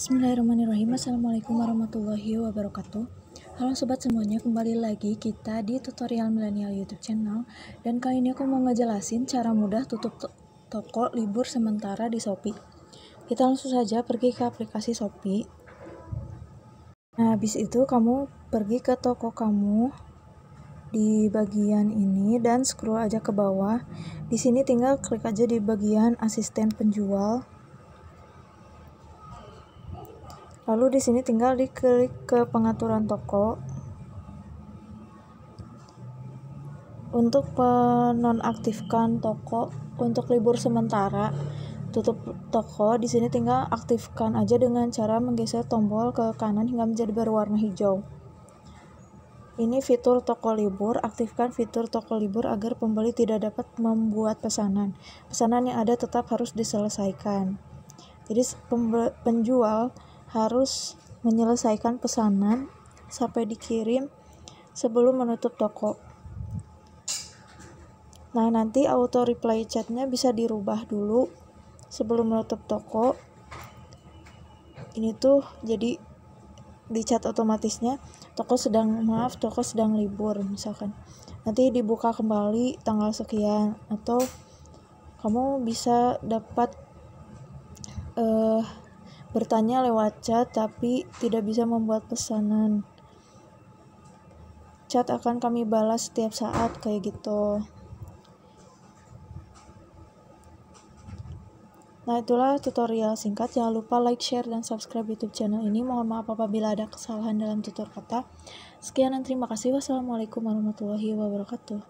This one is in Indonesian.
Bismillahirrahmanirrahim Assalamualaikum warahmatullahi wabarakatuh Halo sobat semuanya, kembali lagi kita di tutorial milenial youtube channel Dan kali ini aku mau ngejelasin cara mudah tutup to toko libur sementara di Shopee Kita langsung saja pergi ke aplikasi Shopee Nah habis itu kamu pergi ke toko kamu di bagian ini dan scroll aja ke bawah. Di sini tinggal klik aja di bagian asisten penjual. Lalu di sini tinggal diklik ke pengaturan toko. Untuk menonaktifkan toko untuk libur sementara, tutup toko di sini tinggal aktifkan aja dengan cara menggeser tombol ke kanan hingga menjadi berwarna hijau. Ini fitur toko libur, aktifkan fitur toko libur agar pembeli tidak dapat membuat pesanan. Pesanan yang ada tetap harus diselesaikan. Jadi penjual harus menyelesaikan pesanan sampai dikirim sebelum menutup toko. Nah, nanti auto reply chatnya bisa dirubah dulu sebelum menutup toko. Ini tuh jadi di chat otomatisnya toko sedang maaf toko sedang libur misalkan nanti dibuka kembali tanggal sekian atau kamu bisa dapat uh, bertanya lewat chat tapi tidak bisa membuat pesanan. Chat akan kami balas setiap saat kayak gitu. Nah itulah tutorial singkat. Jangan lupa like, share, dan subscribe YouTube channel ini. Mohon maaf apabila ada kesalahan dalam tutur kata. Sekian dan terima kasih. Wassalamualaikum warahmatullahi wabarakatuh.